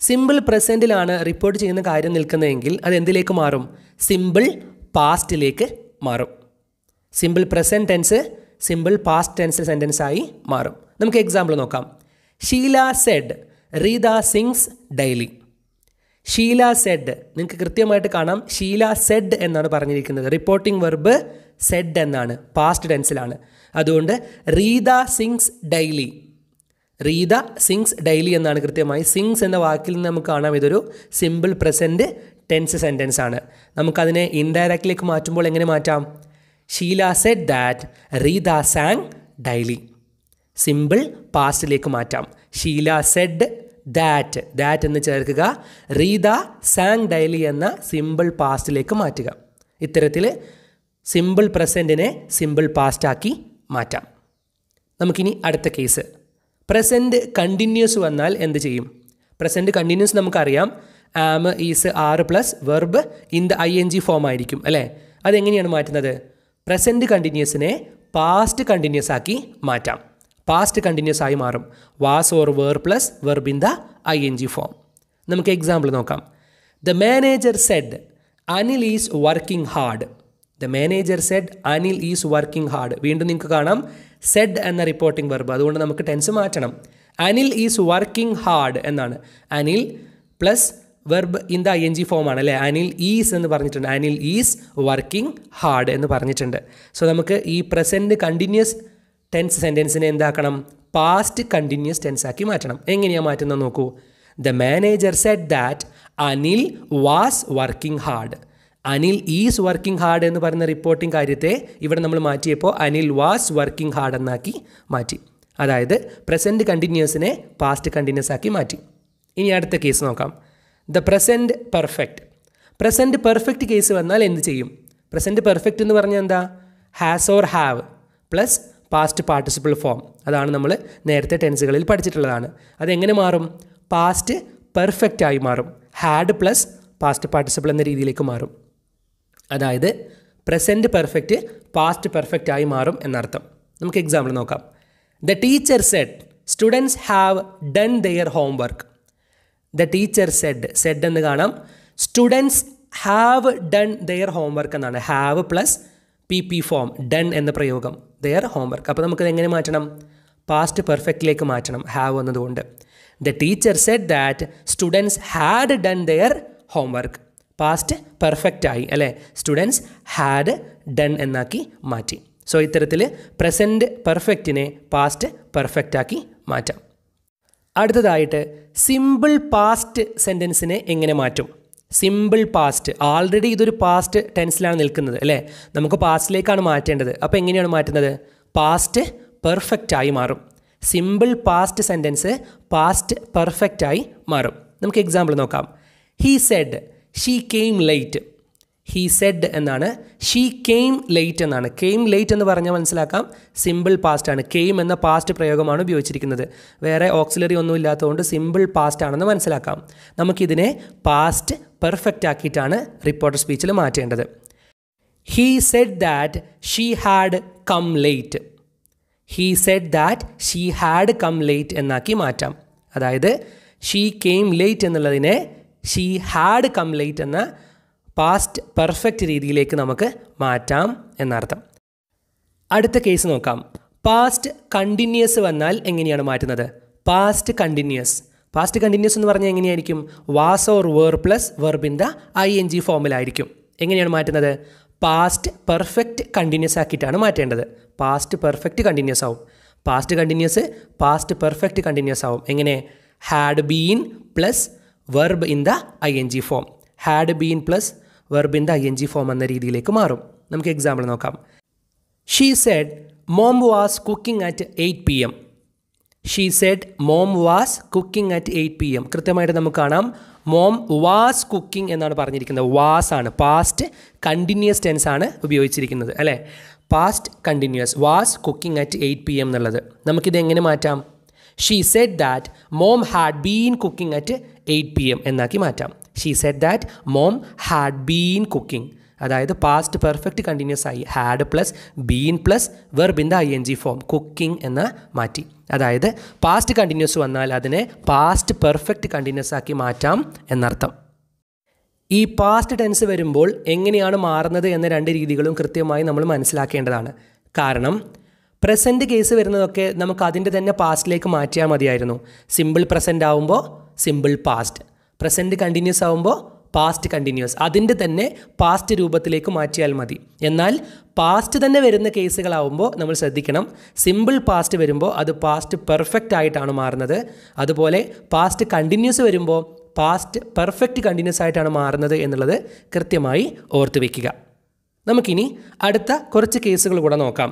simple പ്രസൻറ്റിലാണ് റിപ്പോർട്ട് ചെയ്യുന്ന കാര്യം നിൽക്കുന്നതെങ്കിൽ അത് എന്തിലേക്ക് മാറും സിമ്പിൾ പാസ്റ്റിലേക്ക് മാറും simple present tense simple past tense sentence ആയി മാറും നമുക്ക് എക്സാമ്പിൾ നോക്കാം Sheela said Rita sings daily Sheela said നിങ്ങൾക്ക് കൃത്യമായിട്ട് കാണാം ഷീല സെഡ് എന്നാണ് പറഞ്ഞിരിക്കുന്നത് റിപ്പോർട്ടിംഗ് വെർബ് സെഡ് എന്നാണ് പാസ്റ്റ് ടെൻസിലാണ് അതുകൊണ്ട് Rita sings daily Rita sings daily എന്നാണ് കൃത്യമായി സിങ്സ് എന്ന വാക്കിൽ നിന്ന് നമുക്ക് കാണാം ഇതൊരു സിമ്പിൾ പ്രസൻറ്റ് ടെൻസ് സെൻറ്റൻസ് ആണ് നമുക്കതിനെ ഇൻഡയറക്റ്റിലേക്ക് മാറ്റുമ്പോൾ എങ്ങനെ മാറ്റാം Sheela said that Rita sang daily simple പാസ്റ്റിലേക്ക് മാറ്റാം ഷീല സെഡ് ദാറ്റ് ദാറ്റ് എന്ന് ചേർക്കുക റീത സാങ് ഡെയിലി എന്ന സിമ്പിൾ പാസ്റ്റിലേക്ക് മാറ്റുക ഇത്തരത്തിൽ സിമ്പിൾ പ്രസൻറ്റിനെ സിമ്പിൾ പാസ്റ്റാക്കി മാറ്റാം നമുക്കിനി അടുത്ത കേസ് പ്രസൻറ്റ് കണ്ടിന്യൂസ് വന്നാൽ എന്ത് ചെയ്യും പ്രസൻറ്റ് കണ്ടിന്യൂസ് നമുക്കറിയാം am is are plus verb in the I N G form ആയിരിക്കും അല്ലേ അതെങ്ങനെയാണ് മാറ്റുന്നത് പ്രസൻറ്റ് കണ്ടിന്യൂസിനെ പാസ്റ്റ് കണ്ടിന്യൂസ് ആക്കി മാറ്റാം പാസ്റ്റ് കണ്ടിന്യൂസ് ആയി മാറും was or were plus verb in the I N G form നമുക്ക് എക്സാമ്പിൾ നോക്കാം the manager said Anil is working hard the manager said Anil is working hard വീണ്ടും നിങ്ങൾക്ക് കാണാം സെഡ് എന്ന റിപ്പോർട്ടിംഗ് വെർബ് അതുകൊണ്ട് നമുക്ക് ടെൻസ് മാറ്റണം അനിൽ ഈസ് വർക്കിംഗ് ഹാർഡ് എന്നാണ് Anil plus verb in the I N G ഫോമാണ് അല്ലേ അനിൽ ഈസ് എന്ന് പറഞ്ഞിട്ടുണ്ട് അനിൽ ഈസ് വർക്കിംഗ് ഹാർഡ് എന്ന് പറഞ്ഞിട്ടുണ്ട് സോ നമുക്ക് ഈ പ്രസൻറ്റ് കണ്ടിന്യൂസ് ടെൻസ് സെൻറ്റൻസിനെ എന്താക്കണം പാസ്റ്റ് കണ്ടിന്യൂസ് ടെൻസ് ആക്കി മാറ്റണം എങ്ങനെയാണ് മാറ്റുന്നത് നോക്കൂ the manager said that Anil was working hard Anil is working hard എന്ന് പറയുന്ന റിപ്പോർട്ടിംഗ് കാര്യത്തെ ഇവിടെ നമ്മൾ മാറ്റിയപ്പോൾ അനിൽ വാസ് വർക്കിംഗ് ഹാർഡ് എന്നാക്കി മാറ്റി അതായത് പ്രസൻറ്റ് കണ്ടിന്യൂസിനെ പാസ്റ്റ് കണ്ടിന്യൂസ് ആക്കി മാറ്റി ഇനി അടുത്ത കേസ് നോക്കാം the present perfect present perfect case വന്നാൽ എന്ത് ചെയ്യും പ്രസൻറ്റ് പെർഫെക്റ്റ് എന്ന് പറഞ്ഞാൽ എന്താ has or have plus past participle form അതാണ് നമ്മൾ നേരത്തെ ടെൻസുകളിൽ പഠിച്ചിട്ടുള്ളതാണ് അതെങ്ങനെ മാറും പാസ്റ്റ് പെർഫെക്റ്റ് ആയി മാറും ഹാഡ് പ്ലസ് പാസ്റ്റ് പാർട്ടിസിപ്പിൾ എന്ന രീതിയിലേക്ക് മാറും അതായത് പ്രസൻറ്റ് പെർഫെക്റ്റ് പാസ്റ്റ് പെർഫെക്റ്റ് ആയി മാറും എന്നർത്ഥം നമുക്ക് എക്സാമ്പിൾ നോക്കാം the teacher said students have done their homework the teacher said said എന്ന് കാണാം students have done their homework എന്നാണ് have plus P P form done എന്ന പ്രയോഗം ദെയർ ഹോംവർക്ക് അപ്പോൾ നമുക്കത് എങ്ങനെ മാറ്റണം പാസ്റ്റ് പെർഫെക്റ്റിലേക്ക് മാറ്റണം ഹാവ് എന്നതുകൊണ്ട് the teacher said that students had done their homework past perfect ആയി അല്ലേ സ്റ്റുഡൻസ് ഹാഡ് ഡൺ എന്നാക്കി മാറ്റി സോ ഇത്തരത്തിൽ പ്രസൻറ്റ് പെർഫെക്റ്റിനെ പാസ്റ്റ് പെർഫെക്റ്റ് ആക്കി മാറ്റാം അടുത്തതായിട്ട് സിമ്പിൾ പാസ്റ്റ് സെൻറ്റൻസിനെ എങ്ങനെ മാറ്റും സിമ്പിൾ പാസ്റ്റ് ആൾറെഡി ഇതൊരു പാസ്റ്റ് ടെൻസിലാണ് നിൽക്കുന്നത് അല്ലേ നമുക്ക് പാസ്റ്റിലേക്കാണ് മാറ്റേണ്ടത് അപ്പോൾ എങ്ങനെയാണ് മാറ്റുന്നത് പാസ്റ്റ് പെർഫെക്റ്റ് ആയി മാറും simple past sentence past perfect ആയി മാറും നമുക്ക് എക്സാമ്പിൾ നോക്കാം he said she came late he said എന്നാണ് ഷീ കെയിം ലൈറ്റ് എന്നാണ് കെയിം ലൈറ്റ് എന്ന് പറഞ്ഞാൽ മനസ്സിലാക്കാം സിമ്പിൾ പാസ്റ്റ് ആണ് കെയിം എന്ന പാസ്റ്റ് പ്രയോഗമാണ് ഉപയോഗിച്ചിരിക്കുന്നത് വേറെ ഓക്സിലറി ഒന്നും ഇല്ലാത്തതുകൊണ്ട് സിമ്പിൾ പാസ്റ്റ് ആണെന്ന് മനസ്സിലാക്കാം നമുക്കിതിനെ പാസ്റ്റ് പെർഫെക്റ്റ് ആക്കിയിട്ടാണ് റിപ്പോർട്ടർ സ്പീച്ചിൽ മാറ്റേണ്ടത് he said that she had come late he said that she had come late എന്നാക്കി മാറ്റാം അതായത് ഷീ കെയിം ലേറ്റ് എന്നുള്ളതിനെ ഷീ ഹാഡ് കം ലേറ്റ് എന്ന പാസ്റ്റ് പെർഫെക്റ്റ് രീതിയിലേക്ക് നമുക്ക് മാറ്റാം എന്നർത്ഥം അടുത്ത കേസ് നോക്കാം പാസ്റ്റ് കണ്ടിന്യൂസ് വന്നാൽ എങ്ങനെയാണ് മാറ്റുന്നത് പാസ്റ്റ് കണ്ടിന്യൂസ് പാസ്റ്റ് കണ്ടിന്യൂസ് എന്ന് പറഞ്ഞാൽ എങ്ങനെയായിരിക്കും was or were plus verb in the I N G ഫോമിലായിരിക്കും എങ്ങനെയാണ് മാറ്റുന്നത് പാസ്റ്റ് പെർഫെക്റ്റ് കണ്ടിന്യൂസ് ആക്കിയിട്ടാണ് മാറ്റേണ്ടത് പാസ്റ്റ് പെർഫെക്റ്റ് കണ്ടിന്യൂസ് ആവും past continuous past perfect continuous ആവും എങ്ങനെ had been plus verb in the I N G form had been plus verb in the I N G form എന്ന രീതിയിലേക്ക് മാറും നമുക്ക് example നോക്കാം she said mom was cooking at eight P M she said mom was cooking at eight P M കൃത്യമായിട്ട് നമുക്ക് കാണാം mom was cooking എന്നാണ് പറഞ്ഞിരിക്കുന്നത് വാസ് ആണ് പാസ്റ്റ് കണ്ടിന്യൂസ് ടെൻസ് ആണ് ഉപയോഗിച്ചിരിക്കുന്നത് അല്ലേ past continuous was cooking at eight P M എന്നുള്ളത് നമുക്കിത് എങ്ങനെ മാറ്റാം she said that mom had been cooking at eight P M എന്നാക്കി മാറ്റാം she said that mom had been cooking അതായത് പാസ്റ്റ് പെർഫെക്റ്റ് കണ്ടിന്യൂസ് ആയി had plus been plus the I N G form cooking എന്ന് മാറ്റി അതായത് past continuous വന്നാൽ അതിനെ past perfect continuous ആക്കി മാറ്റാം എന്നർത്ഥം ഈ പാസ്റ്റ് ടെൻസ് വരുമ്പോൾ എങ്ങനെയാണ് മാറുന്നത് എന്ന രണ്ട് രീതികളും കൃത്യമായി നമ്മൾ മനസ്സിലാക്കേണ്ടതാണ് കാരണം പ്രസൻറ്റ് കേസ് വരുന്നതൊക്കെ നമുക്ക് അതിൻ്റെ തന്നെ പാസ്റ്റിലേക്ക് മാറ്റിയാൽ മതിയായിരുന്നു സിമ്പിൾ പ്രസൻറ്റ് ആവുമ്പോൾ സിമ്പിൾ പാസ്റ്റ് പ്രസൻറ്റ് കണ്ടിന്യൂസ് ആവുമ്പോൾ പാസ്റ്റ് കണ്ടിന്യൂസ് അതിൻ്റെ തന്നെ പാസ്റ്റ് രൂപത്തിലേക്ക് മാറ്റിയാൽ മതി എന്നാൽ പാസ്റ്റ് തന്നെ വരുന്ന കേസുകളാവുമ്പോൾ നമ്മൾ ശ്രദ്ധിക്കണം സിമ്പിൾ പാസ്റ്റ് വരുമ്പോൾ അത് പാസ്റ്റ് പെർഫെക്റ്റ് ആയിട്ടാണ് മാറുന്നത് അതുപോലെ പാസ്റ്റ് കണ്ടിന്യൂസ് വരുമ്പോൾ പാസ്റ്റ് പെർഫെക്റ്റ് കണ്ടിന്യൂസ് ആയിട്ടാണ് മാറുന്നത് എന്നുള്ളത് കൃത്യമായി ഓർത്ത് വയ്ക്കുക നമുക്കിനി അടുത്ത കുറച്ച് കേസുകൾ കൂടെ നോക്കാം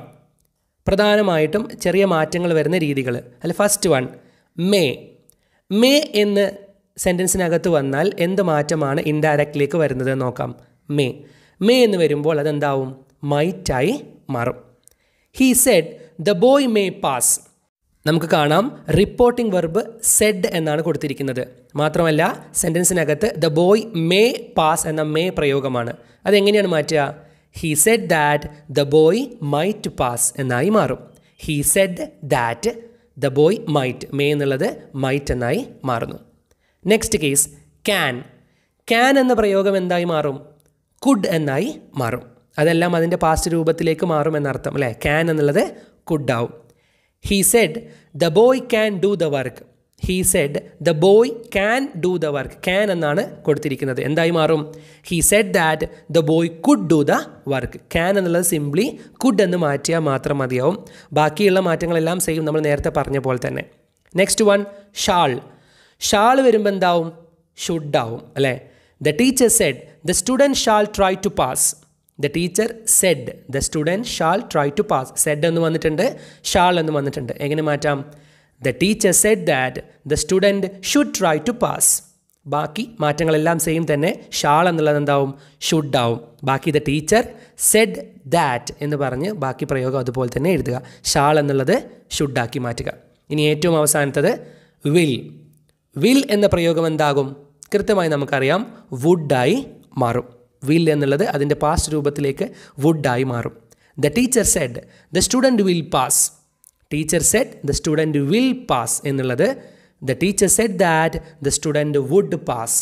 പ്രധാനമായിട്ടും ചെറിയ മാറ്റങ്ങൾ വരുന്ന രീതികൾ അല്ല ഫസ്റ്റ് വൺ മേ മേ എന്ന് സെൻറ്റൻസിനകത്ത് വന്നാൽ എന്ത് മാറ്റമാണ് ഇൻഡയറക്റ്റിലേക്ക് വരുന്നത് നോക്കാം മേ മേ എന്ന് വരുമ്പോൾ അതെന്താവും മൈറ്റായി മാറും he said the boy may pass നമുക്ക് കാണാം റിപ്പോർട്ടിംഗ് വെർബ് സെഡ് എന്നാണ് കൊടുത്തിരിക്കുന്നത് മാത്രമല്ല സെൻറ്റൻസിനകത്ത് ദ ബോയ് മേ പാസ് എന്ന മേ പ്രയോഗമാണ് അതെങ്ങനെയാണ് മാറ്റുക he said that the boy might pass എന്നായി മാറും he said that the boy might may എന്നുള്ളത് മൈറ്റ് എന്നായി മാറുന്നു നെക്സ്റ്റ് കേസ് ക്യാൻ ക്യാൻ എന്ന പ്രയോഗം എന്തായി മാറും കുഡ് എന്നായി മാറും അതെല്ലാം അതിൻ്റെ പാസ്റ്റ് രൂപത്തിലേക്ക് മാറും എന്നർത്ഥം അല്ലേ ക്യാൻ എന്നുള്ളത് കുഡ് ആവും he said the boy can do the work he said the boy can do the work can എന്നാണ് കൊടുത്തിരിക്കുന്നത് എന്തായി മാറും he said that the boy could do the work can എന്നുള്ളത് സിംപ്ലി കുഡ് എന്ന് മാറ്റിയാൽ മാത്രം മതിയാവും ബാക്കിയുള്ള മാറ്റങ്ങളെല്ലാം സെയിം നമ്മൾ നേരത്തെ പറഞ്ഞ പോലെ തന്നെ നെക്സ്റ്റ് വൺ ഷാൾ ഷാൾ വരുമ്പോൾ എന്താവും ഷുഡ് ആവും അല്ലേ the teacher said the student shall try to pass the teacher said the student shall try to pass said എന്ന് വന്നിട്ടുണ്ട് ഷാൾ എന്ന് വന്നിട്ടുണ്ട് എങ്ങനെ മാറ്റാം the teacher said that the student should try to pass ബാക്കി മാറ്റങ്ങളെല്ലാം സെയിം തന്നെ shawl എന്നുള്ളത് എന്താവും ഷുഡ് ആവും ബാക്കി ദ ടീച്ചർ സെഡ് ദാറ്റ് എന്ന് പറഞ്ഞ് ബാക്കി പ്രയോഗം അതുപോലെ തന്നെ എഴുതുക ഷാൾ എന്നുള്ളത് ഷുഡാക്കി മാറ്റുക ഇനി ഏറ്റവും അവസാനത്തത് വിൽ വിൽ എന്ന പ്രയോഗം എന്താകും കൃത്യമായി നമുക്കറിയാം വുഡായി മാറും വിൽ എന്നുള്ളത് അതിൻ്റെ പാസ്റ്റ് രൂപത്തിലേക്ക് വുഡായി മാറും the teacher said the student will pass teacher said the student will pass എന്നുള്ളത് the teacher said that the student would pass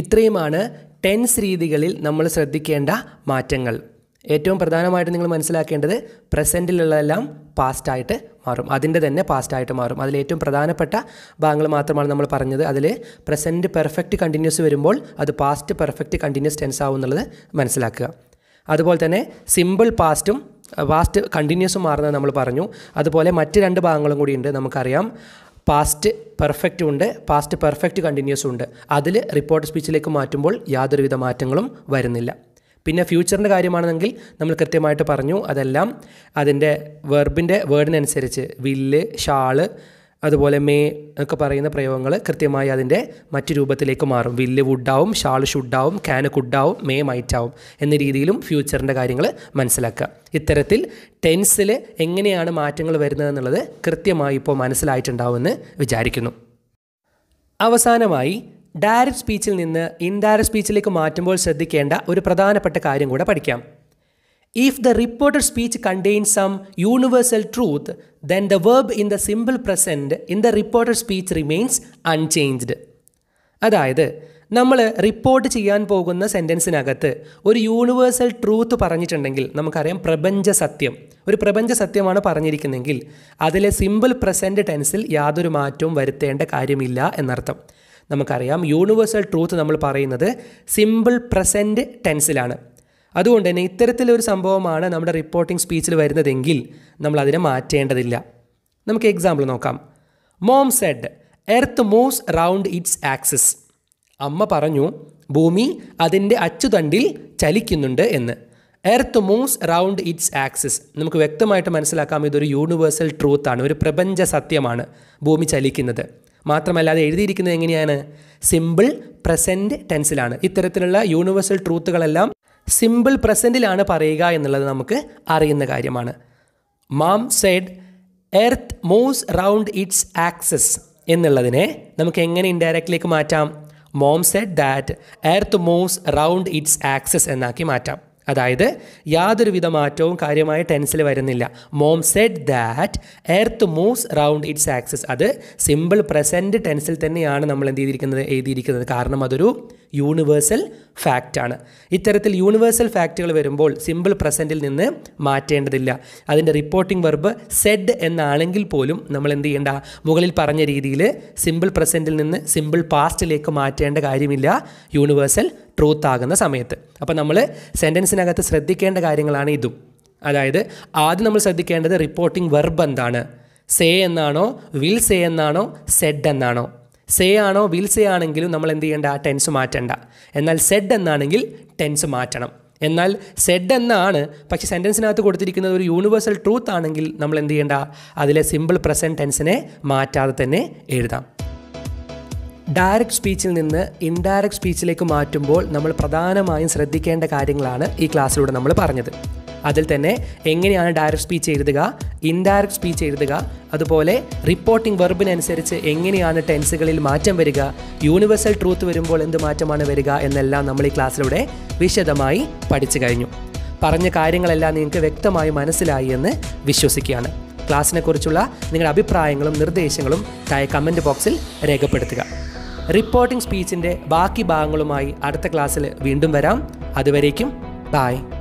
ഇത്രയുമാണ് ടെൻസ് രീതികളിൽ നമ്മൾ ശ്രദ്ധിക്കേണ്ട മാറ്റങ്ങൾ ഏറ്റവും പ്രധാനമായിട്ട് നിങ്ങൾ മനസ്സിലാക്കേണ്ടത് പ്രസൻറ്റിലുള്ളതെല്ലാം പാസ്റ്റായിട്ട് മാറും അതിൻ്റെ തന്നെ പാസ്റ്റായിട്ട് മാറും അതിൽ ഏറ്റവും പ്രധാനപ്പെട്ട ഭാഗങ്ങൾ മാത്രമാണ് നമ്മൾ പറഞ്ഞത് അതിൽ പ്രസൻറ്റ് പെർഫെക്റ്റ് കണ്ടിന്യൂസ് വരുമ്പോൾ അത് പാസ്റ്റ് പെർഫെക്റ്റ് കണ്ടിന്യൂസ് ടെൻസ് ആവും എന്നുള്ളത് മനസ്സിലാക്കുക അതുപോലെ തന്നെ സിമ്പിൾ പാസ്റ്റും വാസ്റ്റ് കണ്ടിന്യൂസ് മാറുന്നത് നമ്മൾ പറഞ്ഞു അതുപോലെ മറ്റ് രണ്ട് ഭാഗങ്ങളും കൂടിയുണ്ട് നമുക്കറിയാം പാസ്റ്റ് പെർഫെക്റ്റ് ഉണ്ട് പാസ്റ്റ് പെർഫെക്റ്റ് കണ്ടിന്യൂസ് ഉണ്ട് അതിൽ റിപ്പോർട്ട് സ്പീച്ചിലേക്ക് മാറ്റുമ്പോൾ യാതൊരുവിധ മാറ്റങ്ങളും വരുന്നില്ല പിന്നെ ഫ്യൂച്ചറിൻ്റെ കാര്യമാണെങ്കിൽ നമ്മൾ കൃത്യമായിട്ട് പറഞ്ഞു അതെല്ലാം അതിൻ്റെ വെർബിൻ്റെ വേർഡിനനുസരിച്ച് വില്ല് ഷാള് അതുപോലെ മേ എന്നൊക്കെ പറയുന്ന പ്രയോഗങ്ങൾ കൃത്യമായി അതിൻ്റെ മറ്റു രൂപത്തിലേക്ക് മാറും വില്ല് വുഡാവും ഷാൾ ഷുഡാവും ക്യാൻ കുഡാവും മേ മൈറ്റാവും എന്ന രീതിയിലും ഫ്യൂച്ചറിൻ്റെ കാര്യങ്ങൾ മനസ്സിലാക്കുക ഇത്തരത്തിൽ ടെൻസിൽ എങ്ങനെയാണ് മാറ്റങ്ങൾ വരുന്നതെന്നുള്ളത് കൃത്യമായി ഇപ്പോൾ മനസ്സിലായിട്ടുണ്ടാവുമെന്ന് വിചാരിക്കുന്നു അവസാനമായി ഡയറക്റ്റ് സ്പീച്ചിൽ നിന്ന് ഇൻഡയറക്റ്റ് സ്പീച്ചിലേക്ക് മാറ്റുമ്പോൾ ശ്രദ്ധിക്കേണ്ട ഒരു പ്രധാനപ്പെട്ട കാര്യം കൂടെ പഠിക്കാം If the reported speech contains some universal truth, then the verb in the simple present in the reported speech remains unchanged. അതായത് നമ്മൾ റിപ്പോർട്ട് ചെയ്യാൻ പോകുന്ന സെൻറ്റൻസിനകത്ത് ഒരു യൂണിവേഴ്സൽ ട്രൂത്ത് പറഞ്ഞിട്ടുണ്ടെങ്കിൽ നമുക്കറിയാം പ്രപഞ്ച സത്യം ഒരു പ്രപഞ്ച സത്യമാണ് പറഞ്ഞിരിക്കുന്നതെങ്കിൽ അതിലെ സിമ്പിൾ പ്രസൻറ്റ് ടെൻസിൽ യാതൊരു മാറ്റവും വരുത്തേണ്ട കാര്യമില്ല എന്നർത്ഥം നമുക്കറിയാം യൂണിവേഴ്സൽ ട്രൂത്ത് നമ്മൾ പറയുന്നത് സിമ്പിൾ പ്രസൻറ്റ് ടെൻസിലാണ് അതുകൊണ്ട് തന്നെ ഇത്തരത്തിലൊരു സംഭവമാണ് നമ്മുടെ റിപ്പോർട്ടിംഗ് സ്പീച്ചിൽ വരുന്നതെങ്കിൽ നമ്മൾ അതിനെ മാറ്റേണ്ടതില്ല നമുക്ക് എക്സാമ്പിൾ നോക്കാം mom said earth moves round its axis അമ്മ പറഞ്ഞു ഭൂമി അതിൻ്റെ അച്ചുതണ്ടിൽ ചലിക്കുന്നുണ്ട് എന്ന് earth moves round its axis നമുക്ക് വ്യക്തമായിട്ട് മനസ്സിലാക്കാം ഇതൊരു യൂണിവേഴ്സൽ ട്രൂത്താണ് ഒരു പ്രപഞ്ച സത്യമാണ് ഭൂമി ചലിക്കുന്നത് മാത്രമല്ല അത് എഴുതിയിരിക്കുന്നത് എങ്ങനെയാണ് സിമ്പിൾ പ്രസൻറ്റ് ടെൻസിലാണ് ഇത്തരത്തിലുള്ള യൂണിവേഴ്സൽ ട്രൂത്തുകളെല്ലാം സിമ്പിൾ പ്രസൻറ്റിലാണ് പറയുക എന്നുള്ളത് നമുക്ക് അറിയുന്ന കാര്യമാണ് mom said earth moves round its axis എന്നുള്ളതിനെ നമുക്ക് എങ്ങനെ ഇൻഡയറക്റ്റിലേക്ക് മാറ്റാം mom said that earth moves round its axis എന്നാക്കി മാറ്റാം അതായത് യാതൊരുവിധ മാറ്റവും കാര്യമായ ടെൻസിൽ വരുന്നില്ല mom said that earth moves round its axis അത് സിമ്പിൾ പ്രസൻറ്റ് ടെൻസിൽ തന്നെയാണ് നമ്മൾ എന്ത് ചെയ്തിരിക്കുന്നത് എഴുതിയിരിക്കുന്നത് കാരണം അതൊരു യൂണിവേഴ്സൽ ഫാക്റ്റാണ് ഇത്തരത്തിൽ യൂണിവേഴ്സൽ ഫാക്റ്റുകൾ വരുമ്പോൾ സിമ്പിൾ പ്രസൻറ്റിൽ നിന്ന് മാറ്റേണ്ടതില്ല അതിൻ്റെ റിപ്പോർട്ടിംഗ് വെർബ് സെഡ് എന്നാണെങ്കിൽ പോലും നമ്മൾ എന്ത് ചെയ്യേണ്ട മുകളിൽ പറഞ്ഞ രീതിയിൽ സിമ്പിൾ പ്രസൻറ്റിൽ നിന്ന് സിമ്പിൾ പാസ്റ്റിലേക്ക് മാറ്റേണ്ട കാര്യമില്ല യൂണിവേഴ്സൽ ട്രൂത്ത് ആകുന്ന സമയത്ത് അപ്പോൾ നമ്മൾ സെൻറ്റൻസിനകത്ത് ശ്രദ്ധിക്കേണ്ട കാര്യങ്ങളാണ് ഇതും അതായത് ആദ്യം നമ്മൾ ശ്രദ്ധിക്കേണ്ടത് റിപ്പോർട്ടിംഗ് വെർബ് എന്താണ് സേ എന്നാണോ വിൽ സേ എന്നാണോ സെഡ് എന്നാണോ സേ ആണോ വിൽ സേ ആണെങ്കിലും നമ്മൾ എന്ത് ചെയ്യേണ്ട ആ ടെൻസ് മാറ്റണ്ട എന്നാൽ സെഡ് എന്നാണെങ്കിൽ ടെൻസ് മാറ്റണം എന്നാൽ സെഡ് എന്നാണ് പക്ഷെ സെൻറ്റൻസിനകത്ത് കൊടുത്തിരിക്കുന്നത് ഒരു യൂണിവേഴ്സൽ ട്രൂത്ത് ആണെങ്കിൽ നമ്മൾ എന്ത് ചെയ്യേണ്ട അതിലെ സിമ്പിൾ പ്രസൻറ്റ് ടെൻസിനെ മാറ്റാതെ തന്നെ എഴുതാം ഡയറക്റ്റ് സ്പീച്ചിൽ നിന്ന് ഇൻഡയറക്റ്റ് സ്പീച്ചിലേക്ക് മാറ്റുമ്പോൾ നമ്മൾ പ്രധാനമായും ശ്രദ്ധിക്കേണ്ട കാര്യങ്ങളാണ് ഈ ക്ലാസ്സിലൂടെ നമ്മൾ പറഞ്ഞത് അതിൽ തന്നെ എങ്ങനെയാണ് ഡയറക്റ്റ് സ്പീച്ച് എഴുതുക ഇൻഡയറക്റ്റ് സ്പീച്ച് എഴുതുക അതുപോലെ റിപ്പോർട്ടിംഗ് വെർബിനനുസരിച്ച് എങ്ങനെയാണ് ടെൻസുകളിൽ മാറ്റം വരിക യൂണിവേഴ്സൽ ട്രൂത്ത് വരുമ്പോൾ എന്ത് മാറ്റമാണ് വരിക എന്നെല്ലാം നമ്മൾ ഈ ക്ലാസ്സിലൂടെ വിശദമായി പഠിച്ചു കഴിഞ്ഞു പറഞ്ഞ കാര്യങ്ങളെല്ലാം നിങ്ങൾക്ക് വ്യക്തമായി മനസ്സിലായി എന്ന് വിശ്വസിക്കുകയാണ് ക്ലാസ്സിനെക്കുറിച്ചുള്ള നിങ്ങളുടെ അഭിപ്രായങ്ങളും നിർദ്ദേശങ്ങളും താഴെ കമൻറ്റ് ബോക്സിൽ രേഖപ്പെടുത്തുക റിപ്പോർട്ടിംഗ് സ്പീച്ചിൻ്റെ ബാക്കി ഭാഗങ്ങളുമായി അടുത്ത ക്ലാസ്സിൽ വീണ്ടും വരാം അതുവരേക്കും ബായ്